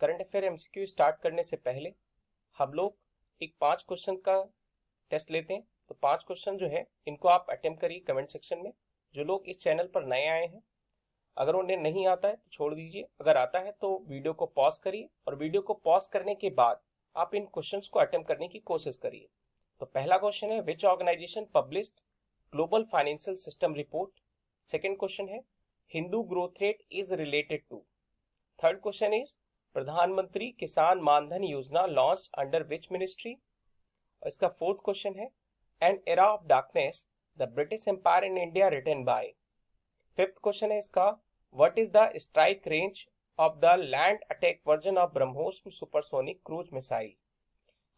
current affair MCQ start करने से पहले हम लोग एक पांच क्वेश्चन का टेस्ट लेते हैं तो पांच क्वेश्चन जो है इनको आप अटेम्प्ट करिए कमेंट सेक्शन में जो लोग इस चैनल पर नए आए हैं अगर उन्हें नहीं आता है तो छोड़ दीजिए अगर आता है तो वीडियो को पॉज करिए और वीडियो को पॉज करने के बाद आप इन क्वेश्चन को अटेम्प्ट करने की कोशिश करिए तो पहला क्वेश्चन है which organisation published global financial system report second question है Hindu growth rate is related to third question is Pradhanmantri Kisan मानधन योजना लॉन्च अंडर विच मिनिस्ट्री और इसका फोर्थ क्वेश्चन है an era of darkness the British Empire in India return by fifth question है इसका what is the strike range of the land attack version of BrahMos supersonic cruise missile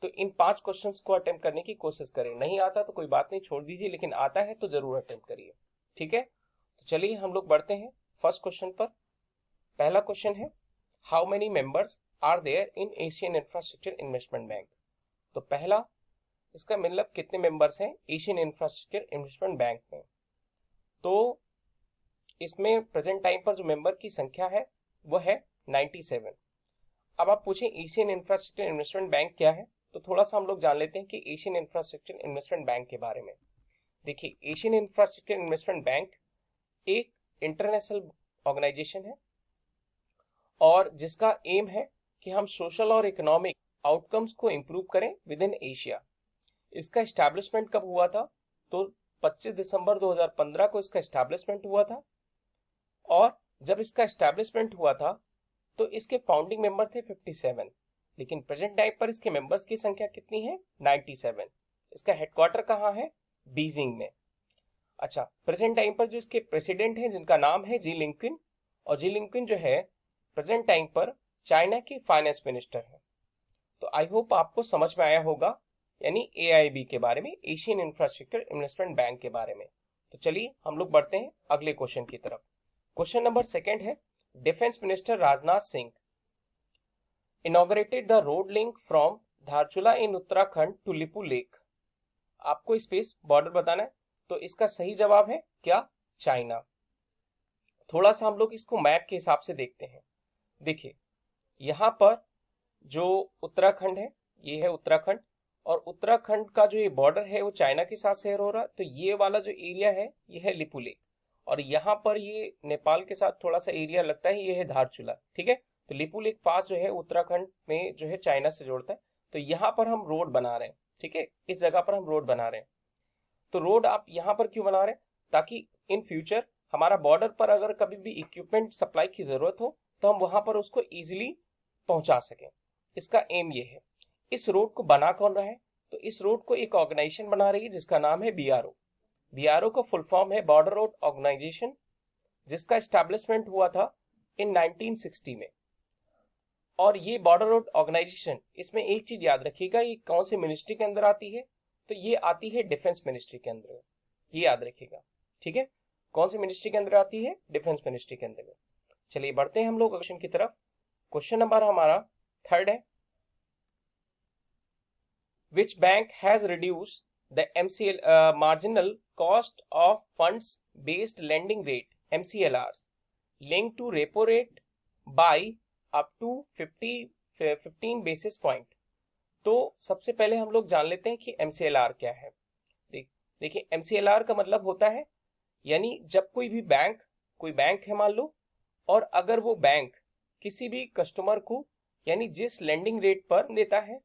तो इन पांच question को attempt करने की कोशिश करें नहीं आता तो कोई बात नहीं छोड़ दीजिए लेकिन आता है तो जरूर अटेम्प्ट करिए ठीक है तो चलिए हम लोग बढ़ते हैं फर्स्ट क्वेश्चन पर पहला क्वेश्चन है how many members are there in Asian infrastructure investment Bank तो पहला इसका मतलब कितने मेंबर्स हैं एशियन इंफ्रास्ट्रक्चर इन्वेस्टमेंट बैंक में तो इसमें प्रेजेंट टाइम पर जो मेंबर की संख्या है वह है 97 अब आप पूछें एशियन इंफ्रास्ट्रक्चर इन्वेस्टमेंट बैंक क्या है तो थोड़ा सा हम लोग जान लेते हैं कि एशियन इंफ्रास्ट्रक्चर इन्वेस्टमेंट बैंक के बारे में देखिए एशियन इंफ्रास्ट्रक्चर इन्वेस्टमेंट बैंक एक इंटरनेशनल ऑर्गेनाइजेशन है और जिसका एम है कि हम सोशल और इकोनॉमिक आउटकम्स को इम्प्रूव करें विद इन एशिया इसका इस्टेब्लिशमेंट कब हुआ था तो 25 दिसंबर 2015 को इसका इस्टेब्लिशमेंट हुआ था और जब इसका इस्टेब्लिशमेंट हुआ था तो इसके फाउंडिंग मेंबर थे 57 लेकिन प्रेजेंट टाइम पर इसके मेंबर्स की संख्या कितनी है 97 इसका हेडक्वार्टर कहाँ है बीजिंग में अच्छा प्रेजेंट टाइम पर जो इसके प्रेसिडेंट हैं जिनका नाम है जी लिंकिन और जी लिंकिन जो है प्रेजेंट टाइम पर चाइना की फाइनेंस मिनिस्टर है तो आई होप आपको समझ में आया होगा यानी ए के बारे में एशियन इंफ्रास्ट्रक्चर इन्वेस्टमेंट बैंक के बारे में तो चलिए हम लोग बढ़ते हैं अगले क्वेश्चन की तरफ क्वेश्चन नंबर सेकेंड है defence minister Rajnath Singh inaugurated the road link from Dharchula in Uttarakhand to Lipulekh आपको स्पेस बॉर्डर बताना है तो इसका सही जवाब है क्या चाइना थोड़ा सा हम लोग इसको मैप के हिसाब से देखते हैं देखिए यहाँ पर जो उत्तराखंड है ये है उत्तराखंड और उत्तराखंड का जो ये बॉर्डर है वो चाइना के साथ शेयर हो रहा तो ये वाला जो एरिया है ये है लिपू लेक और यहाँ पर ये नेपाल के साथ थोड़ा सा एरिया लगता है ये है धारचूला ठीक है तो लिपू लेक पास जो है उत्तराखंड में जो है चाइना से जोड़ता है तो यहाँ पर हम रोड बना रहे हैं ठीक है इस जगह पर हम रोड बना रहे हैं तो रोड आप यहाँ पर क्यों बना रहे हैं ताकि इन फ्यूचर हमारा बॉर्डर पर अगर कभी भी इक्विपमेंट सप्लाई की जरूरत हो तो हम वहां पर उसको इजिली पहुंचा सकें इसका एम ये है इस रोड को बना कौन रहा है तो इस रोड को एक ऑर्गेनाइजेशन बना रही है जिसका नाम है B R O B R O का फुल फॉर्म है बॉर्डर रोड ऑर्गेनाइजेशन जिसका एस्टेब्लिशमेंट हुआ था इन 1960 में और ये बॉर्डर रोड ऑर्गेनाइजेशन इसमें एक चीज याद रखिएगा ये कौन से मिनिस्ट्री के अंदर आती है तो ये आती है डिफेंस मिनिस्ट्री के अंदर ये याद रखिएगा ठीक है कौन से मिनिस्ट्री के अंदर आती है डिफेंस मिनिस्ट्री के अंदर चलिए बढ़ते हैं हम लोग क्वेश्चन की तरफ क्वेश्चन नंबर हमारा थर्ड है which bank has reduce the MCL marginal cost of funds based lending rate MCLR link to repo rate by up to 50 15 basis point तो सबसे पहले हम लोग जान लेते हैं कि एमसीएलआर क्या है देखिए एमसीएलआर का मतलब होता है यानी जब कोई भी बैंक कोई बैंक है मान लो और अगर वो बैंक किसी भी कस्टमर को यानी जिस लैंडिंग रेट पर देता है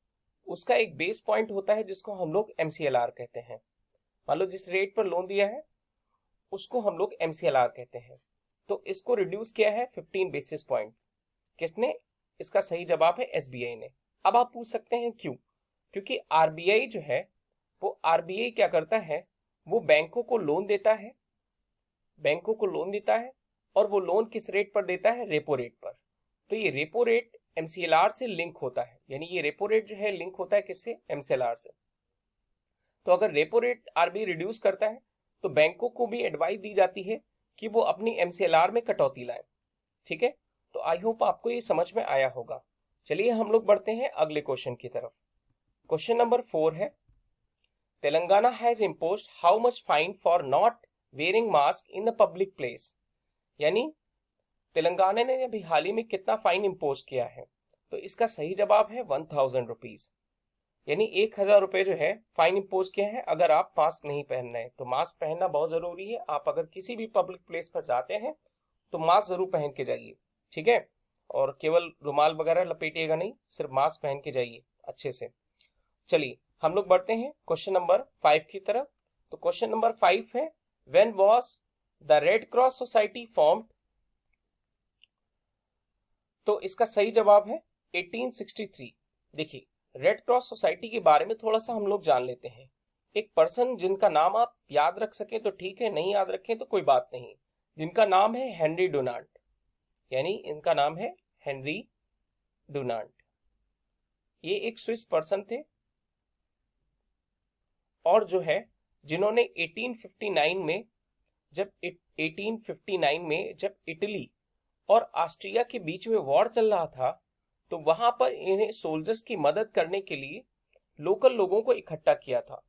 उसका एक बेस पॉइंट होता है जिसको हम लोग एम कहते हैं मान लो जिस रेट पर लोन दिया है उसको हम लोग एम कहते हैं तो इसको रिड्यूस किया है 15 बेसिस पॉइंट किसने इसका सही जवाब है एस ने अब आप पूछ सकते हैं क्यों क्योंकि आरबीआई जो है वो आरबीआई क्या करता है वो बैंकों को लोन देता है बैंकों को लोन देता है और वो लोन किस रेट पर देता है रेपो रेट पर तो ये रेपो रेट एमसीएलआर से लिंक होता है यानी ये रेपो रेट जो है लिंक होता है किससे एमसीएलआर से तो अगर रेपो रेट आरबीआई रिड्यूस करता है तो बैंकों को भी एडवाइस दी जाती है कि वो अपनी एमसीएलआर में कटौती लाए ठीक है तो आई होप आपको ये समझ में आया होगा चलिए हम लोग बढ़ते हैं अगले क्वेश्चन की तरफ क्वेश्चन नंबर फोर है Telangana has impose how much fine for not wearing mask in the public place यानी तेलंगाना ने अभी हाल ही में कितना फाइन इम्पोज किया है तो इसका सही जवाब है वन थाउजेंड रुपीज यानी एक हजार रुपए जो है फाइन इम्पोज किया है अगर आप मास्क नहीं पहन रहे तो मास्क पहनना बहुत जरूरी है आप अगर किसी भी पब्लिक प्लेस पर जाते हैं तो मास्क जरूर पहन के जाइए ठीक है और केवल रुमाल वगैरह लपेटिएगा नहीं सिर्फ मास्क पहन के जाइए अच्छे से चलिए हम लोग बढ़ते हैं क्वेश्चन नंबर फाइव की तरफ तो क्वेश्चन नंबर फाइव है when was the Red Cross Society form तो इसका सही जवाब है 1863 देखिए रेड क्रॉस सोसाइटी के बारे में थोड़ा सा हम लोग जान लेते हैं एक पर्सन जिनका नाम आप याद रख सके तो ठीक है नहीं याद रखें तो कोई बात नहीं जिनका नाम है हेनरी डोनाल्ड यानी इनका नाम है हेनरी डोनाल्ड ये एक स्विस पर्सन थे और जो है जिन्होंने 1859 में जब 1859 में जब इटली और ऑस्ट्रिया के बीच में वॉर चल रहा था तो वहां पर इन्हें सोल्जर्स की मदद करने के लिए लोकल लोगों को इकट्ठा किया था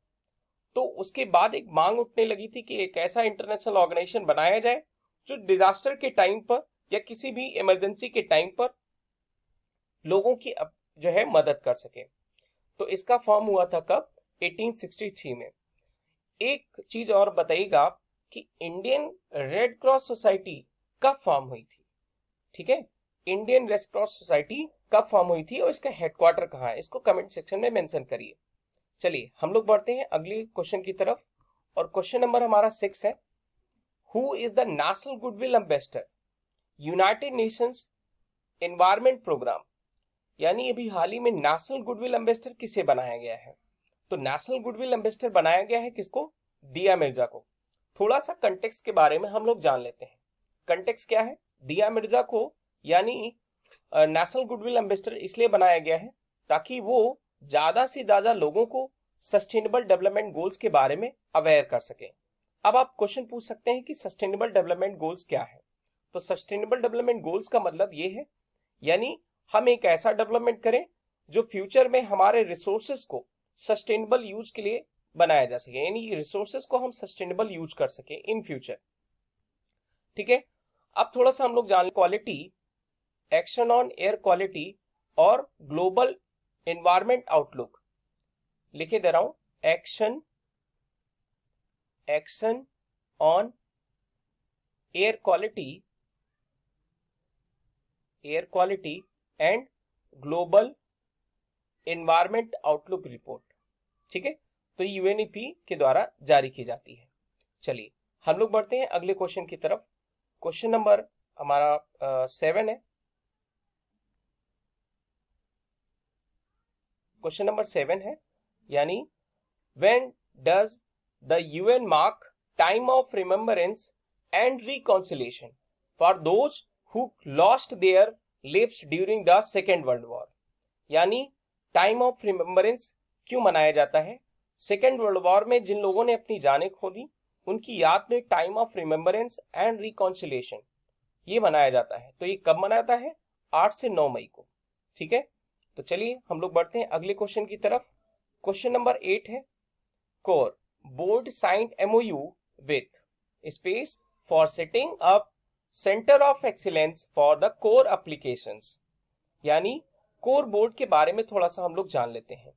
तो उसके बाद एक मांग उठने लगी थी कि एक ऐसा इंटरनेशनल ऑर्गेनाइजेशन बनाया जाए जो डिजास्टर के टाइम पर या किसी भी इमरजेंसी के टाइम पर लोगों की जो है मदद कर सके तो इसका फॉर्म हुआ था कब 1863 में एक चीज और बताइएगा आप कि इंडियन रेड क्रॉस सोसाइटी कब फॉर्म हुई थी ठीक है इंडियन रेड क्रॉस सोसाइटी कब फॉर्म हुई थी और इसका हेडक्वार्टर कहा है इसको कमेंट सेक्शन में मेंशन करिए चलिए हम लोग बढ़ते हैं अगले क्वेश्चन की तरफ और क्वेश्चन नंबर हमारा सिक्स है who is the national goodwill ambassador United Nations Environment Programme यानी अभी हाल ही में नेशनल गुडविल एम्बेस्टर किसे बनाया गया है तो नेशनल गुडविल एम्बेस्टर बनाया गया है किसको दिया मिर्जा को थोड़ा सा कंटेक्स के बारे में हम लोग जान लेते हैं कंटेक्स क्या है दिया मिर्जा को यानी नेशनल गुडविल एम्बेसडर इसलिए बनाया गया है ताकि वो ज्यादा से ज्यादा लोगों को सस्टेनेबल डेवलपमेंट गोल्स के बारे में अवेयर कर सके अब आप क्वेश्चन पूछ सकते हैं कि सस्टेनेबल डेवलपमेंट गोल्स क्या है तो सस्टेनेबल डेवलपमेंट गोल्स का मतलब ये है यानी हम एक ऐसा डेवलपमेंट करें जो फ्यूचर में हमारे रिसोर्सेस को सस्टेनेबल यूज के लिए बनाया जा सके यानी रिसोर्सेस को हम सस्टेनेबल यूज कर सके इन फ्यूचर ठीक है अब थोड़ा सा हम लोग जान quality action on air quality और ग्लोबल एनवायरमेंट आउटलुक लिखे दे रहा हूं action action on air quality air quality and global environment outlook report ठीक है तो यूएनईपी के द्वारा जारी की जाती है चलिए हम लोग बढ़ते हैं अगले क्वेश्चन की तरफ क्वेश्चन नंबर हमारा सेवन है क्वेश्चन नंबर सेवन है यानी when does the UN mark time of remembrance and reconciliation for those who lost their lives during the Second World War यानी टाइम ऑफ रिमेंबरेंस क्यों मनाया जाता है सेकेंड वर्ल्ड वॉर में जिन लोगों ने अपनी जानें खो दी उनकी याद में time of remembrance and reconciliation ये मनाया जाता है तो ये कब जाता है आठ से नौ मई को ठीक है तो चलिए हम लोग बढ़ते हैं अगले क्वेश्चन की तरफ क्वेश्चन नंबर एट है coir board signed MoU with space for setting up centre of excellence for the coir applications यानी कोर बोर्ड के बारे में थोड़ा सा हम लोग जान लेते हैं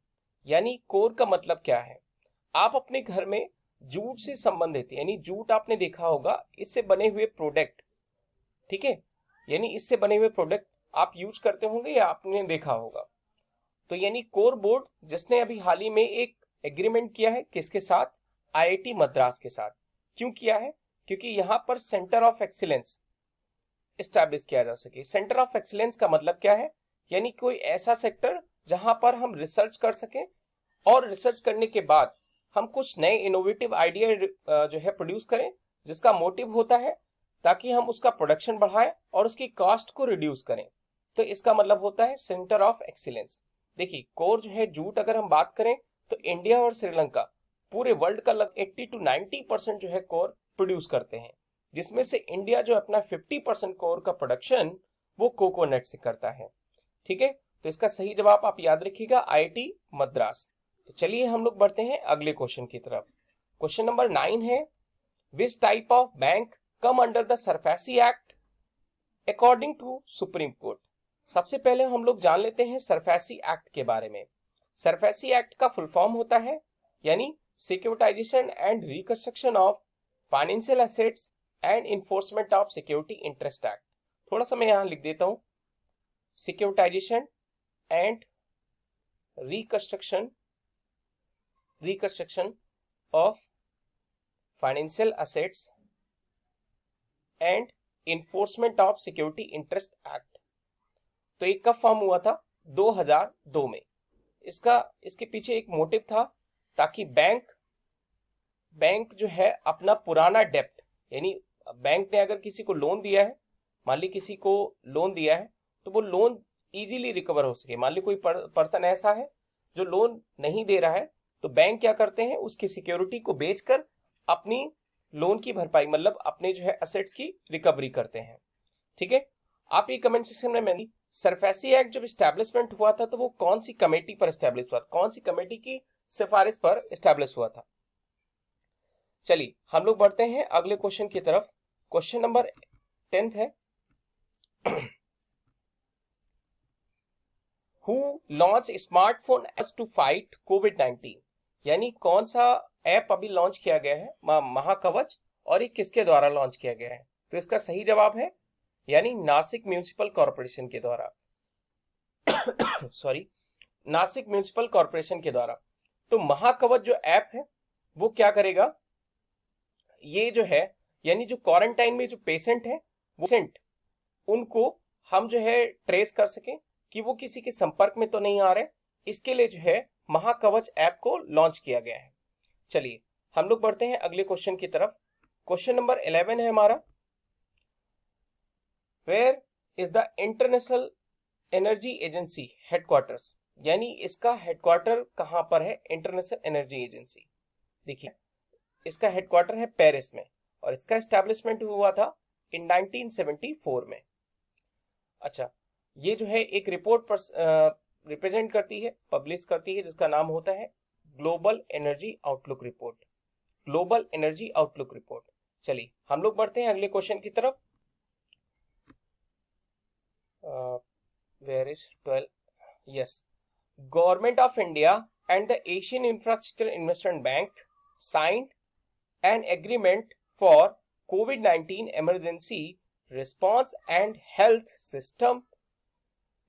यानी कोर का मतलब क्या है आप अपने घर में जूट से संबंधित यानी जूट आपने देखा होगा इससे बने हुए प्रोडक्ट ठीक है यानी इससे बने हुए प्रोडक्ट आप यूज करते होंगे या आपने देखा होगा तो यानी कोर बोर्ड जिसने अभी हाल ही में एक एग्रीमेंट किया है किसके साथ आईआईटी मद्रास के साथ क्यों किया है क्योंकि यहाँ पर सेंटर ऑफ एक्सीलेंस स्टैब्लिश किया जा सके सेंटर ऑफ एक्सीलेंस का मतलब क्या है यानी कोई ऐसा सेक्टर जहां पर हम रिसर्च कर सकें और रिसर्च करने के बाद हम कुछ नए इनोवेटिव आइडिया जो है प्रोड्यूस करें जिसका मोटिव होता है ताकि हम उसका प्रोडक्शन बढ़ाएं और उसकी कॉस्ट को रिड्यूस करें तो इसका मतलब होता है सेंटर ऑफ एक्सीलेंस देखिए कोर जो है जूट अगर हम बात करें तो इंडिया और श्रीलंका पूरे वर्ल्ड का लग 80 टू 90 परसेंट जो है कोर प्रोड्यूस करते हैं जिसमें से इंडिया जो अपना 50 परसेंट कोर का प्रोडक्शन वो कोकोनट से करता है ठीक है तो इसका सही जवाब आप याद रखिएगा आई मद्रास तो चलिए हम लोग बढ़ते हैं अगले क्वेश्चन की तरफ क्वेश्चन नंबर नाइन है which type of bank come under the SARFAESI act according to Supreme Court सबसे पहले हम लोग जान लेते हैं सरफेसी एक्ट के बारे में सरफेसी एक्ट का फुल फॉर्म होता है यानी securitisation and reconstruction of financial assets and enforcement of security interest act थोड़ा सा मैं यहां लिख देता हूं securitisation and reconstruction reconstruction of financial assets and enforcement of security interest act तो ये कब फॉर्म हुआ था 2002 में इसका इसके पीछे एक मोटिव था ताकि बैंक बैंक जो है अपना पुराना डेप्ट यानी बैंक ने अगर किसी को लोन दिया है मान ली किसी को लोन दिया है तो वो लोन इजीली रिकवर हो सके मान ली कोई पर्सन ऐसा है जो लोन नहीं दे रहा है तो बैंक क्या करते हैं उसकी सिक्योरिटी को बेचकर अपनी लोन की भरपाई मतलब अपने जो है असेट्स की रिकवरी करते हैं ठीक है आप ये कमेंट सेक्शन में मैंने सरफेसी एक्ट जब स्टैब्लिशमेंट हुआ था तो वो कौन सी कमेटी पर स्टैब्लिश हुआ कौन सी कमेटी की सिफारिश पर स्टैब्लिश हुआ था चलिए हम लोग बढ़ते हैं अगले क्वेश्चन की तरफ क्वेश्चन नंबर टेंथ है who launch smartphone S to fight COVID nineteen यानी कौन सा ऐप अभी लॉन्च किया गया है महाकवच और ये किसके द्वारा लॉन्च किया गया है तो इसका सही जवाब है यानी नासिक म्यूनिसिपल कॉरपोरेशन के द्वारा सॉरी नासिक म्यूनिसिपल कॉरपोरेशन के द्वारा तो महाकवच जो ऐप है वो क्या करेगा ये जो है यानी जो क्वारंटाइन में जो पेशेंट है वो पेशेंट उनको हम जो है ट्रेस कर सकें कि वो किसी के संपर्क में तो नहीं आ रहे इसके लिए जो है महाकवच ऐप को लॉन्च किया गया है चलिए हम लोग बढ़ते हैं अगले क्वेश्चन की तरफ क्वेश्चन नंबर इलेवन है हमारा where is the international energy agency headquarter यानी इसका हेडक्वार्टर कहां पर है इंटरनेशनल एनर्जी एजेंसी देखिए इसका हेडक्वार्टर है पेरिस में और इसका एस्टेब्लिशमेंट हुआ था इन 1974 में अच्छा ये जो है एक रिपोर्ट रिप्रेजेंट करती है पब्लिश करती है जिसका नाम होता है global energy outlook report global energy outlook report चलिए हम लोग बढ़ते हैं अगले क्वेश्चन की तरफ where is twelve yes government of India and the Asian infrastructure investment bank signed and agreement for covid 19 emergency response and health system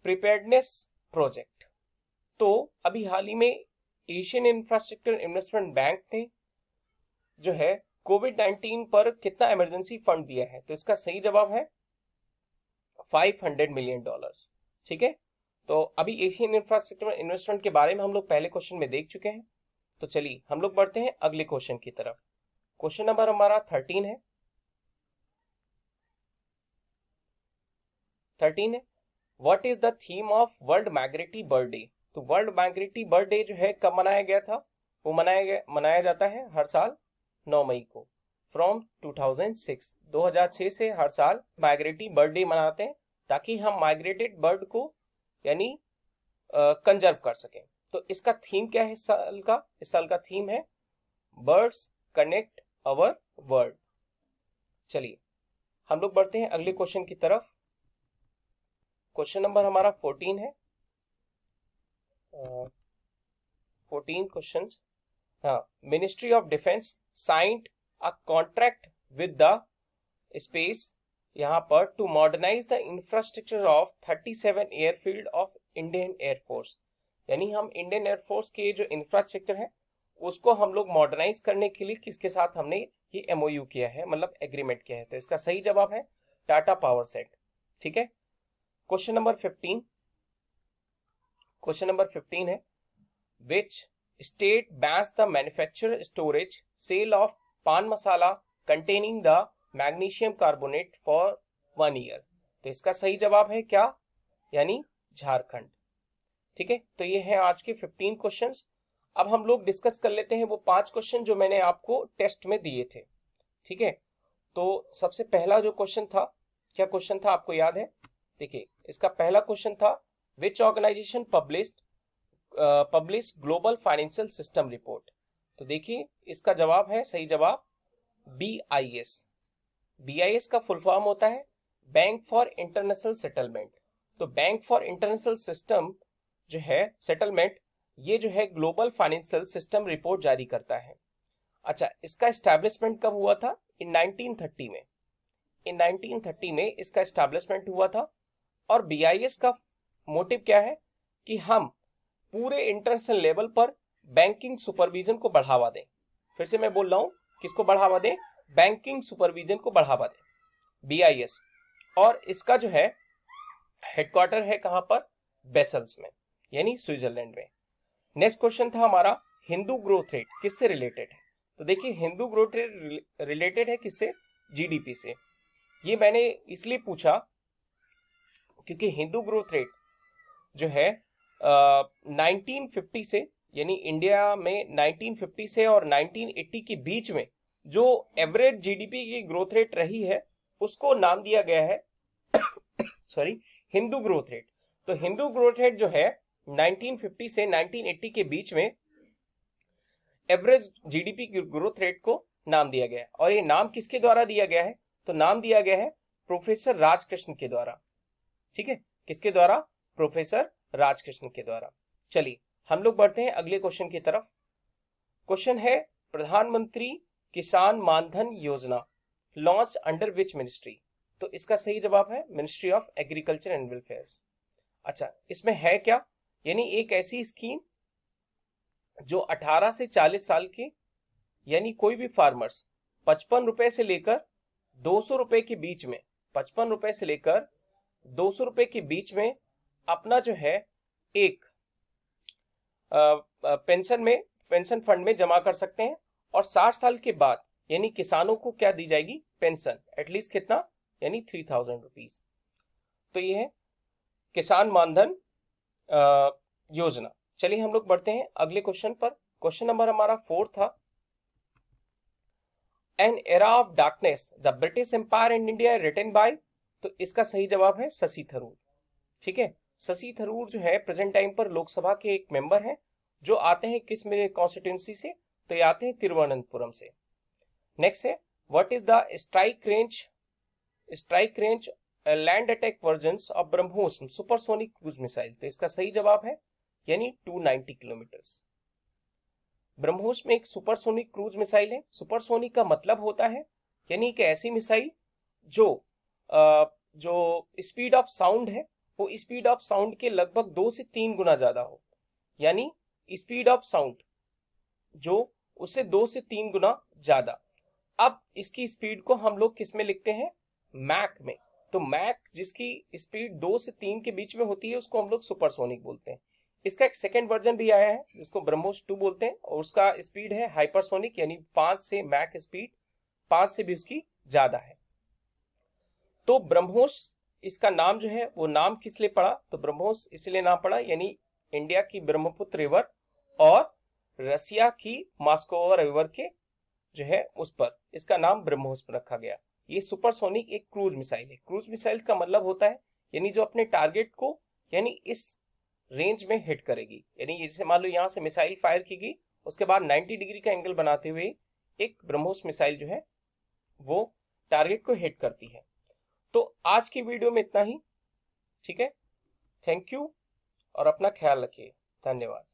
preparedness project तो अभी हाल ही में एशियन इंफ्रास्ट्रक्चर इन्वेस्टमेंट बैंक ने जो है कोविड नाइन्टीन पर कितना emergency fund दिया है तो इसका सही जवाब है 500 मिलियन डॉलर्स ठीक है तो अभी एशियन इंफ्रास्ट्रक्चर इन्वेस्टमेंट के बारे में हम लोग पहले क्वेश्चन में देख चुके हैं तो चलिए हम लोग बढ़ते हैं अगले क्वेश्चन की तरफ क्वेश्चन नंबर हमारा थर्टीन है थर्टीन है what is the theme of world migratory bird day तो वर्ल्ड माइग्रेटरी बर्थ डे जो है कब मनाया गया था वो मनाया गया मनाया जाता है हर साल 9 मई को फ्रॉम 2006 2006 से हर साल माइग्रेटरी बर्थ डे मनाते हैं ताकि हम माइग्रेटेड बर्ड को यानी कंजर्व कर सकें तो इसका थीम क्या है इस साल का इस साल का थीम है बर्ड्स कनेक्ट अवर वर्ल्ड चलिए हम लोग बढ़ते हैं अगले क्वेश्चन की तरफ क्वेश्चन नंबर हमारा फोर्टीन है फोर्टीन क्वेश्चन हाँ ministry of defence signed a contract with the space यहाँ पर to modernize the infrastructure of 37 airfield of Indian air force यानी हम इंडियन एयरफोर्स के जो इंफ्रास्ट्रक्चर है उसको हम लोग मॉडर्नाइज करने के लिए किसके साथ हमने ये एमओयू किया है मतलब एग्रीमेंट किया है तो इसका सही जवाब है टाटा पावर सेट ठीक है question number fifteen question number fifteen है which state bans the manufacture storage sale of pan masala containing the magnesium carbonate for one year तो इसका सही जवाब है क्या यानी झारखंड ठीक है तो ये है आज के फिफ्टीन क्वेश्चन अब हम लोग डिस्कस कर लेते हैं वो पांच क्वेश्चन जो मैंने आपको टेस्ट में दिए थे ठीक है तो सबसे पहला जो क्वेश्चन था क्या क्वेश्चन था आपको याद है देखिए इसका पहला क्वेश्चन था which organisation publish publish global financial system report तो देखिए इसका जवाब है सही जवाब B I S B I S का फुल फॉर्म होता है बैंक फॉर इंटरनेशनल सेटलमेंट तो बैंक फॉर इंटरनेशनल सिस्टम जो है सेटलमेंट ये जो है ग्लोबल फाइनेंशियल सिस्टम रिपोर्ट जारी करता है अच्छा इसका स्टैब्लिशमेंट कब हुआ था इन 1930 में इन 1930 में इसका स्टैब्लिशमेंट हुआ था और बीआईएस का मोटिव क्या है कि हम पूरे इंटरनेशनल लेवल पर बैंकिंग सुपरविजन को बढ़ावा दें फिर से मैं बोल रहा हूं किसको बढ़ावा दें बैंकिंग सुपरविजन को बढ़ावा दें बीआईएस और इसका जो है हेडक्वार्टर है कहां पर बेसल्स में यानी स्विट्जरलैंड में नेक्स्ट क्वेश्चन था हमारा हिंदू ग्रोथ रेट किससे रिलेटेड है तो देखिए हिंदू ग्रोथ रेट रिलेटेड है किससे जीडीपी से ये मैंने इसलिए पूछा क्योंकि हिंदू ग्रोथ रेट जो है नाइनटीन फिफ्टी से यानी इंडिया में 1950 से और 1980 के बीच में जो एवरेज जीडीपी की ग्रोथ रेट रही है उसको नाम दिया गया है सॉरी हिंदू ग्रोथ रेट तो हिंदू ग्रोथ रेट जो है 1950 से 1980 के बीच में एवरेज जीडीपी की ग्रोथ रेट को नाम दिया गया है और ये नाम किसके द्वारा दिया गया है तो नाम दिया गया है प्रोफेसर राजकृष्ण के द्वारा ठीक है किसके द्वारा प्रोफेसर राजकृष्ण के द्वारा चलिए हम लोग बढ़ते हैं अगले क्वेश्चन की तरफ क्वेश्चन है प्रधानमंत्री किसान मानधन योजना लॉन्च अंडर विच मिनिस्ट्री तो इसका सही जवाब है ministry of agriculture and welfare अच्छा इसमें है क्या यानी एक ऐसी स्कीम जो 18 से 40 साल के यानी कोई भी फार्मर्स पचपन रुपए से लेकर दो सौ रुपए के बीच में पचपन रुपए से लेकर दो सौ रुपए के बीच में अपना जो है एक पेंशन में पेंशन फंड में जमा कर सकते हैं और साठ साल के बाद यानी किसानों को क्या दी जाएगी पेंशन एटलीस्ट कितना यानी थ्री थाउजेंड रुपीज तो ये है किसान मानधन योजना चलिए हम लोग बढ़ते हैं अगले क्वेश्चन पर क्वेश्चन नंबर हमारा फोर था an era of darkness the British empire and India return by तो इसका सही जवाब है शशि थरूर ठीक है शशि थरूर जो है प्रेजेंट टाइम पर लोकसभा के एक मेंबर हैं जो आते हैं किस मेरे कॉन्स्टिट्यूंसी से तो ये आते हैं तिरुवनंतपुरम से नेक्स्ट है what is the strike range strike range land attack version of BrahMos supersonic cruise missile तो इसका सही जवाब है यानी 290 किलोमीटर ब्रह्मोस में एक सुपरसोनिक क्रूज मिसाइल है सुपरसोनिक का मतलब होता है यानी एक ऐसी मिसाइल जो जो स्पीड ऑफ साउंड है वो स्पीड ऑफ साउंड के लगभग दो से तीन गुना ज्यादा हो यानी स्पीड ऑफ साउंड जो उससे दो से तीन गुना ज्यादा अब इसकी स्पीड को हम लोग किसमें लिखते हैं मैक में तो मैक जिसकी स्पीड दो से तीन के बीच में होती है उसको हम लोग सुपरसोनिक बोलते हैं इसका एक सेकेंड वर्जन भी आया है जिसको ब्रह्मोस टू बोलते हैं और उसका स्पीड है हाइपरसोनिक यानी पांच से मैक स्पीड पांच से भी उसकी ज्यादा है तो ब्रह्मोस इसका नाम जो है वो नाम किस लिए पड़ा तो ब्रह्मोस इसलिए नाम पड़ा यानी इंडिया की ब्रह्मपुत्र रिवर और रसिया की मास्को रिवर के जो है उस पर इसका नाम ब्रह्मोस रखा गया ये सुपरसोनिक एक क्रूज मिसाइल है क्रूज मिसाइल का मतलब होता है यानी जो अपने टारगेट को यानी इस रेंज में हिट करेगी यानी जैसे मान लो यहाँ से मिसाइल फायर की गई उसके बाद 90 डिग्री का एंगल बनाते हुए एक ब्रह्मोस मिसाइल जो है वो टारगेट को हिट करती है तो आज की वीडियो में इतना ही ठीक है थैंक यू और अपना ख्याल रखिए धन्यवाद